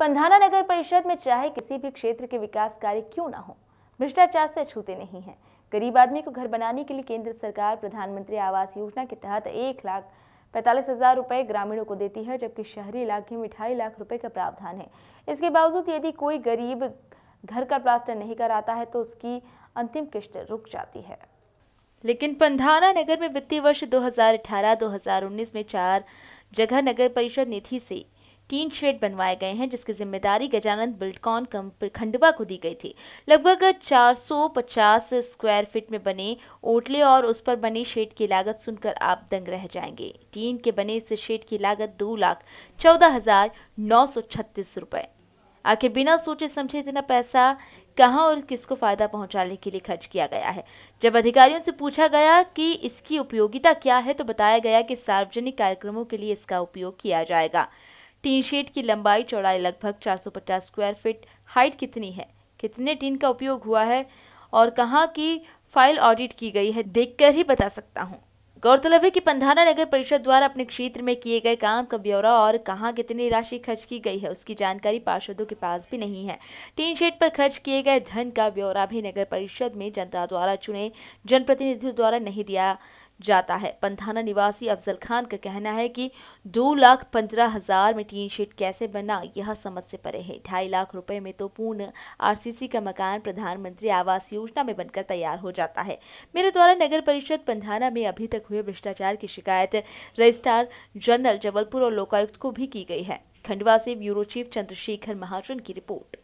पंधाना नगर परिषद में चाहे किसी भी क्षेत्र के विकास कार्य क्यों ना हो भ्रष्टाचार से छूते नहीं है गरीब आदमी को घर बनाने के लिए केंद्र सरकार प्रधानमंत्री आवास योजना के तहत एक लाख पैंतालीस हजार रुपए ग्रामीणों को देती है जबकि शहरी इलाके में ढाई लाख रुपए का प्रावधान है इसके बावजूद यदि कोई गरीब घर का प्लास्टर नहीं कराता है तो उसकी अंतिम किश्त रुक जाती है लेकिन पंधाना नगर में वित्तीय वर्ष 2018-2019 में चार जगह नगर परिषद निधि से तीन शेड बनवाए गए हैं जिसकी जिम्मेदारी गजानंद बिल्डकॉन खंडवा को दी गई थी लगभग 450 स्क्वायर फीट में बने ओटले और उस पर बने शेड की लागत सुनकर आप दंग रह जाएंगे टीन के बने इस शेड की लागत दो लाख चौदह हजार नौ सौ छत्तीस रुपए आखिर बिना सोचे समझे इतना पैसा कहाँ और किसको फायदा पहुंचाने के लिए खर्च किया गया है जब अधिकारियों से पूछा गया कि इसकी उपयोगिता क्या है तो बताया गया कि सार्वजनिक कार्यक्रमों के लिए इसका उपयोग किया जाएगा टीन शेड की लंबाई चौड़ाई लगभग 450 स्क्वायर फीट हाइट कितनी है कितने टीन का उपयोग हुआ है और कहाँ की फाइल ऑडिट की गई है देखकर ही बता सकता हूँ गौरतलब है कि पंधाना नगर परिषद द्वारा अपने क्षेत्र में किए गए काम का ब्यौरा और कहाँ कितनी राशि खर्च की गई है उसकी जानकारी पार्षदों के पास भी नहीं है टीन शेड पर खर्च किए गए धन का ब्यौरा भी नगर परिषद में जनता द्वारा चुने जनप्रतिनिधियों द्वारा नहीं दिया जाता है पंथाना निवासी अफजल खान का कहना है कि दो लाख पंद्रह हजार में टीन शीट कैसे बना यह समझ से परे है ढाई लाख रुपए में तो पूर्ण आरसीसी का मकान प्रधानमंत्री आवास योजना में बनकर तैयार हो जाता है मेरे द्वारा नगर परिषद पंथाना में अभी तक हुए भ्रष्टाचार की शिकायत रजिस्ट्रार जनरल जबलपुर और लोकायुक्त को भी की गई है खंडवा से ब्यूरो चीफ चंद्रशेखर महाजन की रिपोर्ट